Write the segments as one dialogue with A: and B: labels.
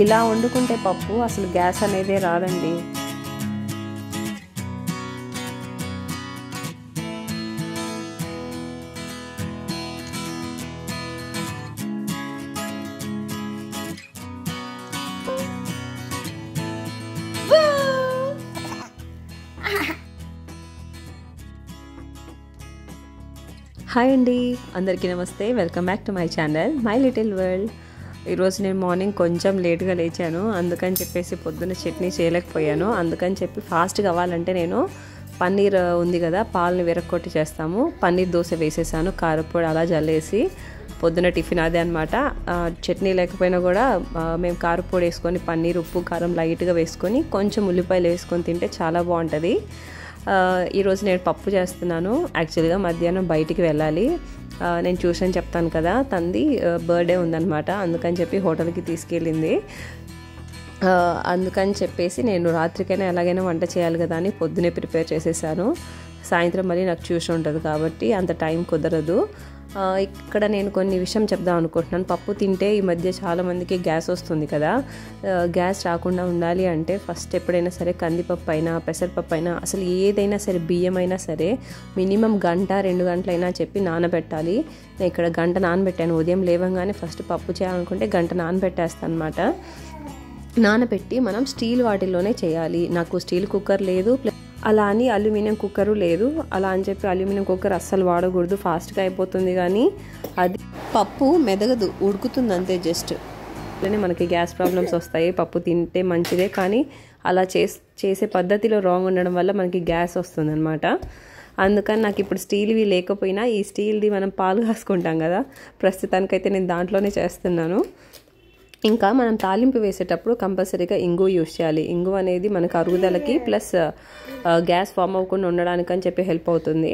A: ఇలా వండుకుంటే పప్పు అసలు గ్యాస్ అనేది రాదండి హాయ్ అండి అందరికీ నమస్తే welcome back to my channel my little world ఈరోజు నేను మార్నింగ్ కొంచెం లేట్గా లేచాను అందుకని చెప్పేసి పొద్దున్న చట్నీ చేయలేకపోయాను అందుకని చెప్పి ఫాస్ట్ కావాలంటే నేను పన్నీర్ ఉంది కదా పాలని విరక్కొట్టి చేస్తాము పన్నీర్ దోశ వేసేసాను కారపొడి అలా జల్లేసి పొద్దున టిఫిన్ అదే అనమాట చట్నీ లేకపోయినా కూడా మేము కారపొడి వేసుకొని పన్నీర్ ఉప్పు కారం లైట్గా వేసుకొని కొంచెం ఉల్లిపాయలు వేసుకొని తింటే చాలా బాగుంటుంది ఈరోజు నేను పప్పు చేస్తున్నాను యాక్చువల్గా మధ్యాహ్నం బయటికి వెళ్ళాలి నేను ట్యూషన్ చెప్తాను కదా తంది బర్త్డే ఉందనమాట అందుకని చెప్పి హోటల్కి తీసుకెళ్ళింది అందుకని చెప్పేసి నేను రాత్రికైనా ఎలాగైనా వంట చేయాలి కదా అని పొద్దునే ప్రిపేర్ చేసేసాను సాయంత్రం మళ్ళీ నాకు ట్యూషన్ ఉంటుంది కాబట్టి అంత టైం కుదరదు ఇక్కడ నేను కొన్ని విషయం చెప్దాం అనుకుంటున్నాను పప్పు తింటే ఈ మధ్య చాలామందికి గ్యాస్ వస్తుంది కదా గ్యాస్ రాకుండా ఉండాలి అంటే ఫస్ట్ ఎప్పుడైనా సరే కందిపప్పు అయినా పెసరపప్పు అయినా అసలు ఏదైనా సరే బియ్యం అయినా సరే మినిమం గంట రెండు గంటలైనా చెప్పి నానబెట్టాలి నేను ఇక్కడ గంట నానబెట్టాను ఉదయం లేవంగానే ఫస్ట్ పప్పు చేయాలనుకుంటే గంట నానబెట్టేస్తాను అనమాట నానబెట్టి మనం స్టీల్ వాటిల్లోనే చేయాలి నాకు స్టీల్ కుక్కర్ లేదు ప్లస్ అలా అని అల్యూమినియం కుక్కరు లేదు అలా అని చెప్పి అల్యూమినియం కుక్కర్ అస్సలు వాడకూడదు ఫాస్ట్గా అయిపోతుంది కానీ అది పప్పు మెదగదు ఉడుకుతుంది అంతే జస్ట్ అట్లనే మనకి గ్యాస్ ప్రాబ్లమ్స్ వస్తాయి పప్పు తింటే మంచిదే కానీ అలా చేసే పద్ధతిలో రాంగ్ ఉండడం వల్ల మనకి గ్యాస్ వస్తుంది అనమాట అందుకని నాకు ఇప్పుడు స్టీల్వి లేకపోయినా ఈ స్టీల్ది మనం పాలు కాసుకుంటాం కదా ప్రస్తుతానికైతే నేను దాంట్లోనే చేస్తున్నాను ఇంకా మనం తాలింపు వేసేటప్పుడు కంపల్సరీగా ఇంగు యూస్ చేయాలి ఇంగు అనేది మనకు అరుగుదలకి ప్లస్ గ్యాస్ ఫామ్ అవ్వకుండా ఉండడానికి అని చెప్పి హెల్ప్ అవుతుంది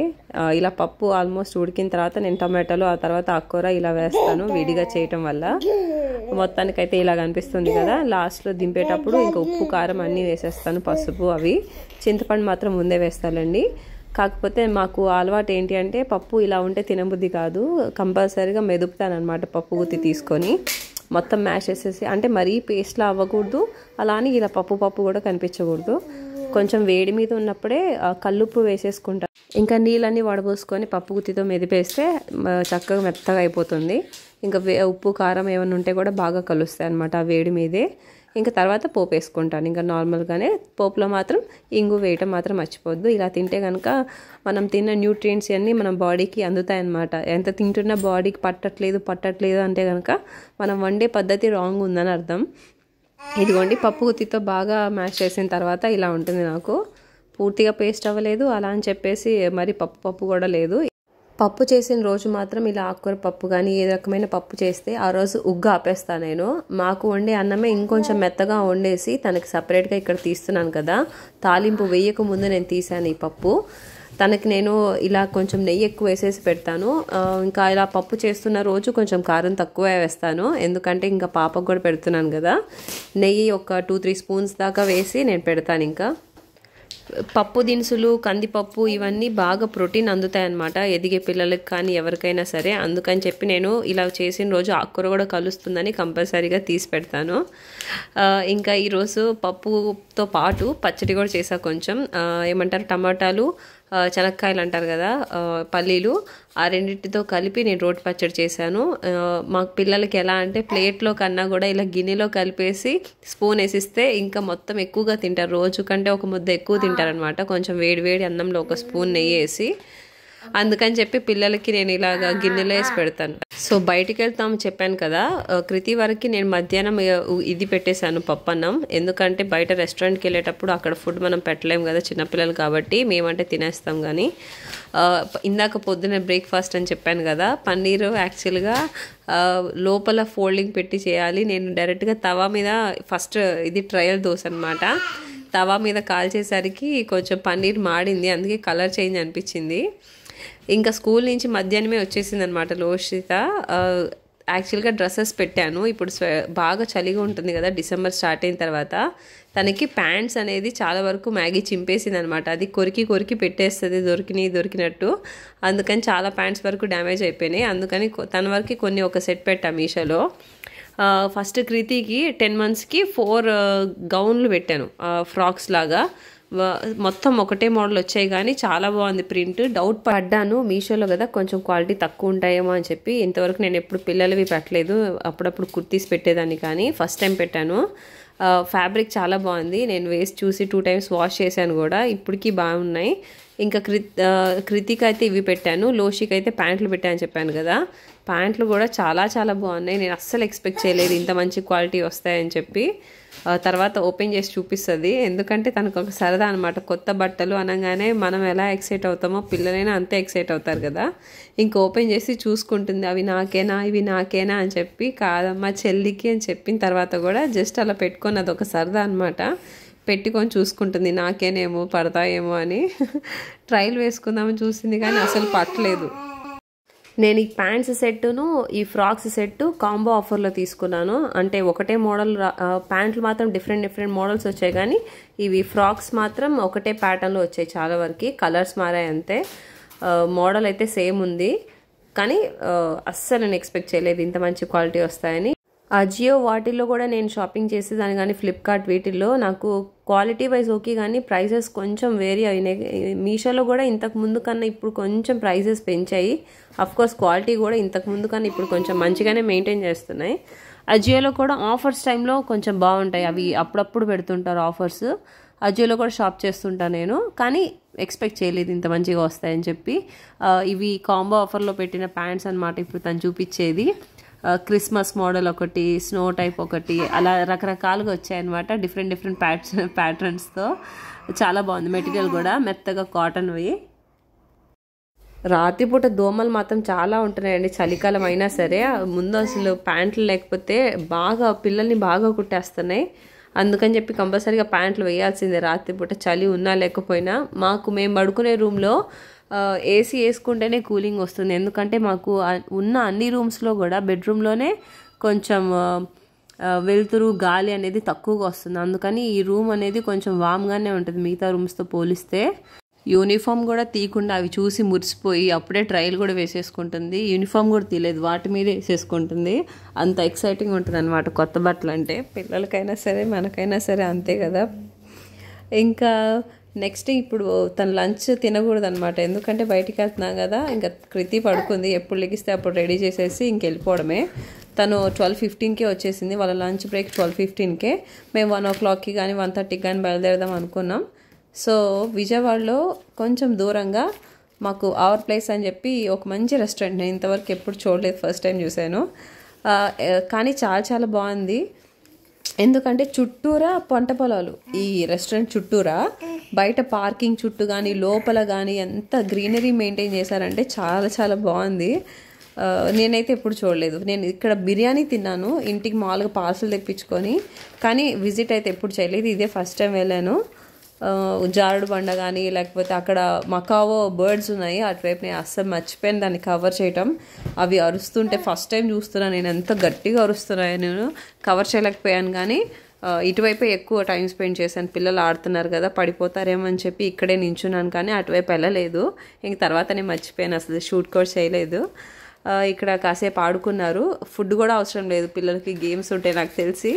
A: ఇలా పప్పు ఆల్మోస్ట్ ఉడికిన తర్వాత నేను టమాటాలు ఆ తర్వాత ఆకుకూర ఇలా వేస్తాను విడిగా చేయటం వల్ల మొత్తానికైతే ఇలా కనిపిస్తుంది కదా లాస్ట్లో దింపేటప్పుడు ఇంకా ఉప్పు కారం అన్నీ వేసేస్తాను పసుపు అవి చింతపండు మాత్రం ముందే వేస్తానండి కాకపోతే మాకు అలవాటు ఏంటి అంటే పప్పు ఇలా ఉంటే తినబుద్ధి కాదు కంపల్సరీగా మెదుపుతాను అనమాట పప్పు గుత్తి తీసుకొని మొత్తం మ్యాష్ వేసేసి అంటే మరీ పేస్ట్లా అవ్వకూడదు అలానే ఇలా పప్పు పప్పు కూడా కనిపించకూడదు కొంచెం వేడి మీద ఉన్నప్పుడే కల్లుప్పు వేసేసుకుంటా ఇంకా నీళ్ళన్నీ వడబోసుకొని పప్పు గుత్తితో మెదిపేస్తే చక్కగా మెత్తగా అయిపోతుంది ఇంకా ఉప్పు కారం ఏమైనా ఉంటే కూడా బాగా కలుస్తాయి అనమాట ఆ వేడి మీదే ఇంకా తర్వాత పోపు వేసుకుంటాను ఇంకా నార్మల్గానే పోపులో మాత్రం ఇంగు వేయటం మాత్రం మర్చిపోవద్దు ఇలా తింటే కనుక మనం తిన్న న్యూట్రియంట్స్ అన్నీ మన బాడీకి అందుతాయన్నమాట ఎంత తింటున్నా బాడీకి పట్టట్లేదు పట్టట్లేదు అంటే కనుక మనం వండే పద్ధతి రాంగ్ ఉందని అర్థం ఇదిగోండి పప్పు గుత్తితో బాగా మ్యాష్ చేసిన తర్వాత ఇలా ఉంటుంది నాకు పూర్తిగా పేస్ట్ అవ్వలేదు అలా అని చెప్పేసి మరి పప్పు పప్పు కూడా లేదు పప్పు చేసిన రోజు మాత్రం ఇలా ఆకుకూర పప్పు కానీ ఏ రకమైన పప్పు చేస్తే ఆ రోజు ఉగ్గు ఆపేస్తాను నేను మాకు వండే అన్నమే ఇంకొంచెం మెత్తగా వండేసి తనకి సపరేట్గా ఇక్కడ తీస్తున్నాను కదా తాలింపు వేయక ముందు నేను తీసాను ఈ పప్పు తనకి నేను ఇలా కొంచెం నెయ్యి ఎక్కువ వేసేసి పెడతాను ఇంకా ఇలా పప్పు చేస్తున్న రోజు కొంచెం కారం తక్కువే వేస్తాను ఎందుకంటే ఇంకా పాపకు కూడా పెడుతున్నాను కదా నెయ్యి ఒక టూ త్రీ స్పూన్స్ దాకా వేసి నేను పెడతాను ఇంకా పప్పు దినుసులు కందిపప్పు ఇవన్నీ బాగా ప్రోటీన్ అందుతాయి అన్నమాట ఎదిగే పిల్లలకు కానీ ఎవరికైనా సరే అందుకని చెప్పి నేను ఇలా చేసిన రోజు ఆకుర కూడా కలుస్తుందని కంపల్సరీగా తీసి పెడతాను ఇంకా ఈరోజు పప్పుతో పాటు పచ్చడి కూడా చేసా కొంచెం ఏమంటారు టమాటాలు చెనక్కాయలు అంటారు కదా పల్లీలు ఆ రెండింటితో కలిపి నేను రోటి పచ్చడి చేశాను మాకు పిల్లలకి ఎలా అంటే ప్లేట్లో కన్నా కూడా ఇలా గిన్నెలో కలిపేసి స్పూన్ వేసిస్తే ఇంకా మొత్తం ఎక్కువగా తింటారు రోజు కంటే ఒక ముద్ద ఎక్కువ తింటారనమాట కొంచెం వేడి వేడి అన్నంలో ఒక స్పూన్ నెయ్యి వేసి అందుకని చెప్పి పిల్లలకి నేను ఇలాగ గిన్నెలో వేసి పెడతాను సో బయటికి వెళ్తాం చెప్పాను కదా కృతి వరకు నేను మధ్యాహ్నం ఇది పెట్టేశాను పప్పన్నం ఎందుకంటే బయట రెస్టారెంట్కి వెళ్ళేటప్పుడు అక్కడ ఫుడ్ మనం పెట్టలేము కదా చిన్నపిల్లలు కాబట్టి మేమంటే తినేస్తాం కానీ ఇందాక పొద్దున బ్రేక్ఫాస్ట్ అని చెప్పాను కదా పన్నీరు యాక్చువల్గా లోపల ఫోల్డింగ్ పెట్టి చేయాలి నేను డైరెక్ట్గా తవా మీద ఫస్ట్ ఇది ట్రయల్ దోశ అనమాట తవా మీద కాల్చేసరికి కొంచెం పన్నీర్ మాడింది అందుకే కలర్ చేంజ్ అనిపించింది ఇంకా స్కూల్ నుంచి మధ్యాహ్నమే వచ్చేసింది అనమాట లోషిత యాక్చువల్గా డ్రెస్సెస్ పెట్టాను ఇప్పుడు బాగా చలిగా ఉంటుంది కదా డిసెంబర్ స్టార్ట్ అయిన తర్వాత తనకి ప్యాంట్స్ అనేది చాలా వరకు మ్యాగీ చింపేసింది అనమాట అది కొరికి కొరికి పెట్టేస్తుంది దొరికిని దొరికినట్టు అందుకని చాలా ప్యాంట్స్ వరకు డ్యామేజ్ అయిపోయినాయి అందుకని తన వరకు కొన్ని ఒక సెట్ పెట్టాం మీషోలో ఫస్ట్ కృతికి టెన్ మంత్స్కి ఫోర్ గౌన్లు పెట్టాను ఫ్రాక్స్ లాగా మొత్తం ఒకటే మోడల్ వచ్చాయి కానీ చాలా బాగుంది ప్రింట్ డౌట్ పడ్డాను మీషోలో కదా కొంచెం క్వాలిటీ తక్కువ ఉంటాయేమో అని చెప్పి ఇంతవరకు నేను ఎప్పుడు పిల్లలవి పెట్టలేదు అప్పుడప్పుడు కుర్తీస్ పెట్టేదాన్ని కానీ ఫస్ట్ టైం పెట్టాను ఫ్యాబ్రిక్ చాలా బాగుంది నేను వేసి చూసి టూ టైమ్స్ వాష్ చేశాను కూడా ఇప్పటికీ బాగున్నాయి ఇంకా క్రిత్ కృతికి అయితే ఇవి పెట్టాను లోషికి అయితే ప్యాంట్లు పెట్టాను చెప్పాను కదా ప్యాంట్లు కూడా చాలా చాలా బాగున్నాయి నేను అస్సలు ఎక్స్పెక్ట్ చేయలేదు ఇంత మంచి క్వాలిటీ వస్తాయని చెప్పి తర్వాత ఓపెన్ చేసి చూపిస్తుంది ఎందుకంటే తనకు ఒక సరదా అనమాట కొత్త బట్టలు అనగానే మనం ఎలా ఎక్సైట్ అవుతామో పిల్లలైనా అంతే ఎక్సైట్ అవుతారు కదా ఇంక ఓపెన్ చేసి చూసుకుంటుంది అవి నాకేనా ఇవి నాకేనా అని చెప్పి కాదమ్మా చెల్లికి అని చెప్పిన తర్వాత కూడా జస్ట్ అలా పెట్టుకొని ఒక సరదా అనమాట పెట్టుకొని చూసుకుంటుంది నాకేనేమో పడతాయేమో అని ట్రయల్ వేసుకుందామని చూసింది కానీ అసలు పట్టలేదు నేను ఈ ప్యాంట్స్ సెట్టును ఈ ఫ్రాక్స్ సెట్ కాంబో ఆఫర్లో తీసుకున్నాను అంటే ఒకటే మోడల్ ప్యాంట్లు మాత్రం డిఫరెంట్ డిఫరెంట్ మోడల్స్ వచ్చాయి కానీ ఇవి ఫ్రాక్స్ మాత్రం ఒకటే ప్యాటర్న్లో వచ్చాయి చాలా వరకు కలర్స్ మారాయి అంతే మోడల్ అయితే సేమ్ ఉంది కానీ అస్సలు నేను ఎక్స్పెక్ట్ చేయలేదు ఇంత మంచి క్వాలిటీ వస్తాయని అజియో వాటిల్లో కూడా నేను షాపింగ్ చేసేదాన్ని కానీ ఫ్లిప్కార్ట్ వీటిల్లో నాకు క్వాలిటీ వైజ్ ఓకే కానీ ప్రైసెస్ కొంచెం వేరీ అయినాయి మీషోలో కూడా ఇంతకు ముందు కన్నా ఇప్పుడు కొంచెం ప్రైసెస్ పెంచాయి కోర్స్ క్వాలిటీ కూడా ఇంతకు ముందు కన్నా ఇప్పుడు కొంచెం మంచిగానే మెయింటైన్ చేస్తున్నాయి అజియోలో కూడా ఆఫర్స్ టైంలో కొంచెం బాగుంటాయి అవి అప్పుడప్పుడు పెడుతుంటారు ఆఫర్స్ అజియోలో కూడా షాప్ చేస్తుంటా నేను కానీ ఎక్స్పెక్ట్ చేయలేదు ఇంత మంచిగా వస్తాయని చెప్పి ఇవి కాంబో ఆఫర్లో పెట్టిన ప్యాంట్స్ అనమాట ఇప్పుడు తను చూపించేది క్రిస్మస్ మోడల్ ఒకటి స్నో టైప్ ఒకటి అలా రకరకాలుగా వచ్చాయన్నమాట డిఫరెంట్ డిఫరెంట్ ప్యాట్ ప్యాటర్న్స్తో చాలా బాగుంది మెటీరియల్ కూడా మెత్తగా కాటన్వి రాత్రిపూట దోమలు మాత్రం చాలా ఉంటున్నాయండి చలికాలం అయినా సరే ముందు అసలు ప్యాంట్లు లేకపోతే బాగా పిల్లల్ని బాగా కుట్టేస్తున్నాయి అందుకని చెప్పి కంపల్సరీగా ప్యాంట్లు వేయాల్సిందే రాత్రిపూట చలి ఉన్నా లేకపోయినా మాకు మేము పడుకునే రూమ్లో ఏసీ వేసుకుంటేనే కూలింగ్ వస్తుంది ఎందుకంటే మాకు ఉన్న అన్ని రూమ్స్లో కూడా బెడ్రూమ్లోనే కొంచెం వెలుతురు గాలి అనేది తక్కువగా వస్తుంది అందుకని ఈ రూమ్ అనేది కొంచెం వామ్గానే ఉంటుంది మిగతా రూమ్స్తో పోలిస్తే యూనిఫామ్ కూడా తీయకుండా అవి చూసి మురిసిపోయి అప్పుడే ట్రయల్ కూడా వేసేసుకుంటుంది యూనిఫామ్ కూడా తీయలేదు వాటి మీద వేసేసుకుంటుంది అంత ఎక్సైటింగ్ ఉంటుంది అనమాట కొత్త బట్టలు అంటే పిల్లలకైనా సరే మనకైనా సరే అంతే కదా ఇంకా నెక్స్ట్ ఇప్పుడు తను లంచ్ తినకూడదు అనమాట ఎందుకంటే బయటికి వెళ్తున్నాం కదా ఇంకా కృతి పడుకుంది ఎప్పుడు లెగిస్తే అప్పుడు రెడీ చేసేసి ఇంకెళ్ళిపోవడమే తను ట్వెల్వ్ ఫిఫ్టీన్కే వచ్చేసింది వాళ్ళ లంచ్ బ్రేక్ ట్వెల్వ్ ఫిఫ్టీన్కే మేము వన్ ఓ క్లాక్కి కానీ వన్ థర్టీకి కానీ బయలుదేరదాం అనుకున్నాం సో విజయవాడలో కొంచెం దూరంగా మాకు అవర్ ప్లేస్ అని చెప్పి ఒక మంచి రెస్టారెంట్ నేను ఇంతవరకు ఎప్పుడు చూడలేదు ఫస్ట్ టైం చూశాను కానీ చాలా చాలా బాగుంది ఎందుకంటే చుట్టూరా పంట పొలాలు ఈ రెస్టారెంట్ చుట్టూరా బయట పార్కింగ్ చుట్టూ కానీ లోపల కానీ ఎంత గ్రీనరీ మెయింటైన్ చేశారంటే చాలా చాలా బాగుంది నేనైతే ఎప్పుడు చూడలేదు నేను ఇక్కడ బిర్యానీ తిన్నాను ఇంటికి మామూలుగా పార్సల్ తెప్పించుకొని కానీ విజిట్ అయితే ఎప్పుడు చేయలేదు ఇదే ఫస్ట్ టైం వెళ్ళాను జారుడు బండ కానీ లేకపోతే అక్కడ మకావో బర్డ్స్ ఉన్నాయి అటువైపు నేను అస్సలు మర్చిపోయాను దాన్ని కవర్ చేయటం అవి అరుస్తుంటే ఫస్ట్ టైం చూస్తున్నాను నేను ఎంత గట్టిగా అరుస్తున్నాయో నేను కవర్ చేయలేకపోయాను కానీ ఇటువైపే ఎక్కువ టైం స్పెండ్ చేశాను పిల్లలు ఆడుతున్నారు కదా పడిపోతారేమో అని చెప్పి ఇక్కడే నించున్నాను కానీ అటువైపు వెళ్ళలేదు ఇంక తర్వాత నేను మర్చిపోయాను అసలు షూట్ కూడా చేయలేదు ఇక్కడ కాసేపు ఆడుకున్నారు ఫుడ్ కూడా అవసరం లేదు పిల్లలకి గేమ్స్ ఉంటాయి నాకు తెలిసి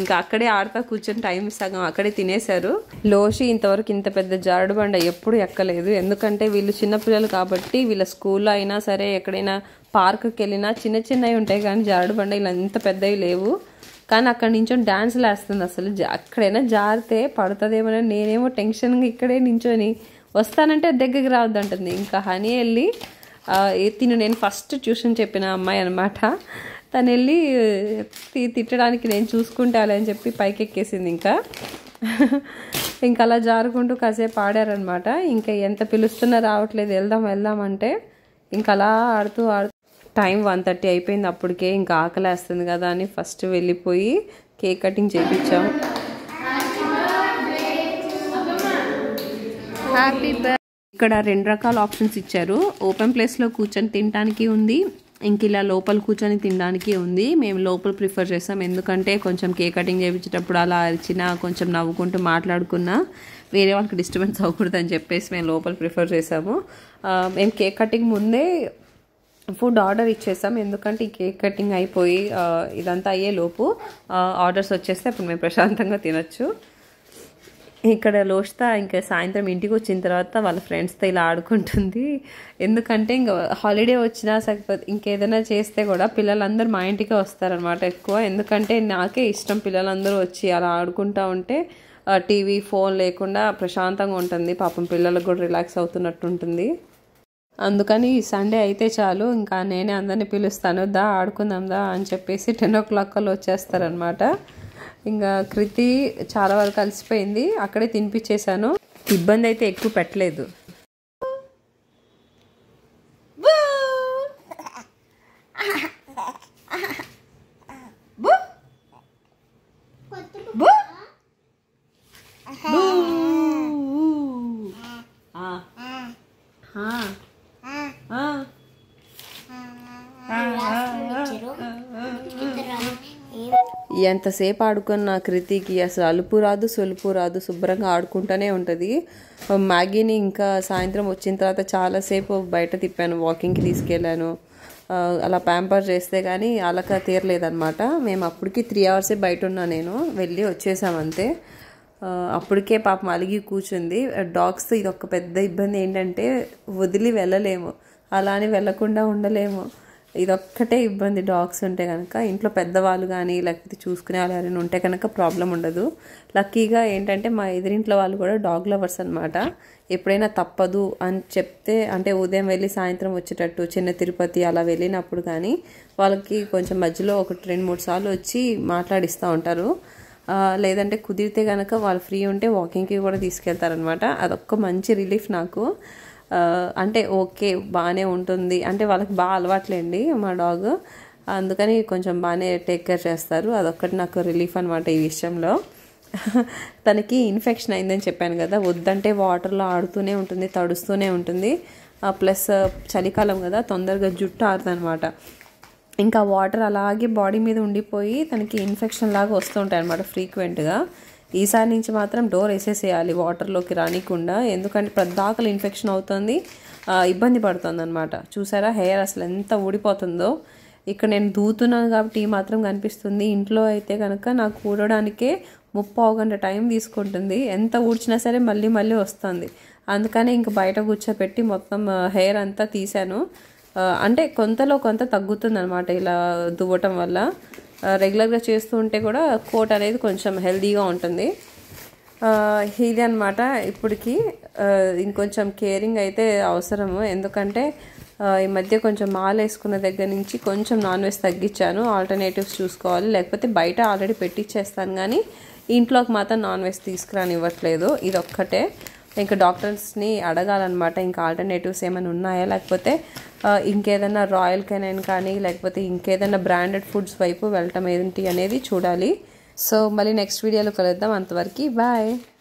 A: ఇంకా అక్కడే ఆడతా కూర్చొని టైం సగం అక్కడే తినేశారు లోషి ఇంతవరకు ఇంత పెద్ద జారుడు బండ ఎప్పుడు ఎక్కలేదు ఎందుకంటే వీళ్ళు చిన్నపిల్లలు కాబట్టి వీళ్ళ స్కూల్లో అయినా సరే ఎక్కడైనా పార్క్కి వెళ్ళినా చిన్న చిన్నవి ఉంటాయి కానీ జారుడు బండ ఇలా ఇంత పెద్దవి లేవు కానీ అక్కడ నించొని డాన్స్లు వేస్తుంది అసలు అక్కడైనా జారితే పడుతుందేమో నేనేమో టెన్షన్గా ఇక్కడే నించొని వస్తానంటే దగ్గరికి రావద్దంటుంది ఇంకా హనీ వెళ్ళి తిను నేను ఫస్ట్ ట్యూషన్ చెప్పిన అమ్మాయి అనమాట తను వెళ్ళి తిట్టడానికి నేను చూసుకుంటాను అని చెప్పి పైకి ఎక్కేసింది ఇంకా ఇంకా అలా జారుకుంటూ కాసేపు ఆడారనమాట ఇంకా ఎంత పిలుస్తున్నా రావట్లేదు వెళ్దాం వెళ్దాం అంటే ఇంకా అలా ఆడుతూ ఆడుతూ టైం వన్ థర్టీ అయిపోయింది అప్పటికే ఇంకా ఆకలేస్తుంది కదా అని ఫస్ట్ వెళ్ళిపోయి కేక్ కటింగ్ చేయించాం హ్యాపీ ఇక్కడ రెండు రకాల ఆప్షన్స్ ఇచ్చారు ఓపెన్ ప్లేస్లో కూర్చొని తినడానికి ఉంది ఇంక ఇలా లోపల కూర్చొని తినడానికి ఉంది మేము లోపల ప్రిఫర్ చేస్తాం ఎందుకంటే కొంచెం కేక్ కటింగ్ చేయించేటప్పుడు అలా అరిచినా కొంచెం నవ్వుకుంటూ మాట్లాడుకున్నా వేరే వాళ్ళకి డిస్టర్బెన్స్ అవ్వకూడదని చెప్పేసి మేము లోపల ప్రిఫర్ చేసాము మేము కేక్ కటింగ్ ముందే ఫుడ్ ఆర్డర్ ఇచ్చేసాం ఎందుకంటే ఈ కేక్ కటింగ్ అయిపోయి ఇదంతా అయ్యే లోపు ఆర్డర్స్ వచ్చేస్తే అప్పుడు మేము ప్రశాంతంగా తినొచ్చు ఇక్కడ లోష్త ఇంకా సాయంత్రం ఇంటికి వచ్చిన తర్వాత వాళ్ళ ఫ్రెండ్స్తో ఇలా ఆడుకుంటుంది ఎందుకంటే ఇంకా హాలిడే వచ్చినా సరిపోతే ఇంకేదైనా చేస్తే కూడా పిల్లలందరూ మా ఇంటికే వస్తారనమాట ఎక్కువ ఎందుకంటే నాకే ఇష్టం పిల్లలందరూ వచ్చి అలా ఆడుకుంటూ ఉంటే టీవీ ఫోన్ లేకుండా ప్రశాంతంగా ఉంటుంది పాపం పిల్లలకు కూడా రిలాక్స్ అవుతున్నట్టు ఉంటుంది అందుకని ఈ సండే అయితే చాలు ఇంకా నేనే అందరిని పిలుస్తాను దా ఆడుకుందాం దా అని చెప్పేసి టెన్ ఓ క్లాక్ వచ్చేస్తారనమాట ఇంకా కృతి చాలా వరకు కలిసిపోయింది అక్కడే తినిపించేశాను ఇబ్బంది అయితే ఎక్కువ పెట్టలేదు ఎంతసేపు ఆడుకున్న కృతికి అసలు అలుపు రాదు సొలుపు రాదు శుభ్రంగా ఆడుకుంటూనే ఉంటుంది మ్యాగీని ఇంకా సాయంత్రం వచ్చిన తర్వాత చాలాసేపు బయట తిప్పాను వాకింగ్కి తీసుకెళ్ళాను అలా ప్యాంపర్ చేస్తే కానీ అలక తీరలేదనమాట మేము అప్పటికి త్రీ అవర్సే బయట ఉన్నా నేను వెళ్ళి వచ్చేసామంతే అప్పటికే పాపం అలిగి కూర్చుంది డాగ్స్ ఇది ఒక పెద్ద ఇబ్బంది ఏంటంటే వదిలి వెళ్ళలేము అలా అని వెళ్ళకుండా ఉండలేము ఇదొక్కటే ఇబ్బంది డాగ్స్ ఉంటే కనుక ఇంట్లో పెద్దవాళ్ళు కానీ లేకపోతే చూసుకునే వాళ్ళు ఎవరైనా ఉంటే కనుక ప్రాబ్లం ఉండదు లక్కీగా ఏంటంటే మా ఎదిరింట్లో వాళ్ళు కూడా డాగ్ లవర్స్ అనమాట ఎప్పుడైనా తప్పదు అని చెప్తే అంటే ఉదయం వెళ్ళి సాయంత్రం వచ్చేటట్టు చిన్న తిరుపతి అలా వెళ్ళినప్పుడు కానీ వాళ్ళకి కొంచెం మధ్యలో ఒకటి రెండు మూడు సార్లు వచ్చి మాట్లాడిస్తూ ఉంటారు లేదంటే కుదిరితే కనుక వాళ్ళు ఫ్రీ ఉంటే వాకింగ్కి కూడా తీసుకెళ్తారనమాట అదొక్క మంచి రిలీఫ్ నాకు అంటే ఓకే బాగానే ఉంటుంది అంటే వాళ్ళకి బాగా అలవాట్లేండి మా డాగ్ అందుకని కొంచెం బాగానే టేక్ కేర్ చేస్తారు అదొక్కటి నాకు రిలీఫ్ అనమాట ఈ విషయంలో తనకి ఇన్ఫెక్షన్ అయిందని చెప్పాను కదా వద్దంటే వాటర్లో ఆడుతూనే ఉంటుంది తడుస్తూనే ఉంటుంది ప్లస్ చలికాలం కదా తొందరగా జుట్టు ఆరుతుందనమాట ఇంకా వాటర్ అలాగే బాడీ మీద ఉండిపోయి తనకి ఇన్ఫెక్షన్ లాగా వస్తుంటాయి అనమాట ఫ్రీక్వెంట్గా ఈసారి నుంచి మాత్రం డోర్ వేసేసేయాలి వాటర్లోకి రానికుండా ఎందుకంటే ప్రదాకలు ఇన్ఫెక్షన్ అవుతుంది ఇబ్బంది పడుతుంది అనమాట చూసారా హెయిర్ అసలు ఎంత ఊడిపోతుందో ఇక్కడ నేను దూతున్నాను కాబట్టి మాత్రం కనిపిస్తుంది ఇంట్లో అయితే కనుక నాకు ఊడడానికే ముప్పావు గంట టైం తీసుకుంటుంది ఎంత ఊడ్చినా సరే మళ్ళీ మళ్ళీ వస్తుంది అందుకనే ఇంక బయట కూర్చోపెట్టి మొత్తం హెయిర్ అంతా తీశాను అంటే కొంతలో కొంత తగ్గుతుంది అనమాట ఇలా దువ్వటం వల్ల రెగ్యులర్గా చేస్తూ ఉంటే కూడా కోట్ అనేది కొంచెం హెల్దీగా ఉంటుంది ఇది అనమాట ఇప్పటికి ఇంకొంచెం కేరింగ్ అయితే అవసరము ఎందుకంటే ఈ మధ్య కొంచెం మాల్ వేసుకున్న దగ్గర నుంచి కొంచెం నాన్ వెజ్ తగ్గించాను ఆల్టర్నేటివ్స్ చూసుకోవాలి లేకపోతే బయట ఆల్రెడీ పెట్టిచ్చేస్తాను కానీ ఇంట్లోకి మాత్రం నాన్ వెజ్ తీసుకురానివ్వట్లేదు ఒక్కటే ఇంకా డాక్టర్స్ని అడగాలన్నమాట ఇంకా ఆల్టర్నేటివ్స్ ఏమైనా ఉన్నాయా లేకపోతే ఇంకేదైనా రాయల్ కెనైన్ కానీ లేకపోతే ఇంకేదైనా బ్రాండెడ్ ఫుడ్స్ వైపు వెళ్ళటం ఏంటి అనేది చూడాలి సో మళ్ళీ నెక్స్ట్ వీడియోలో కలుద్దాం అంతవరకు బాయ్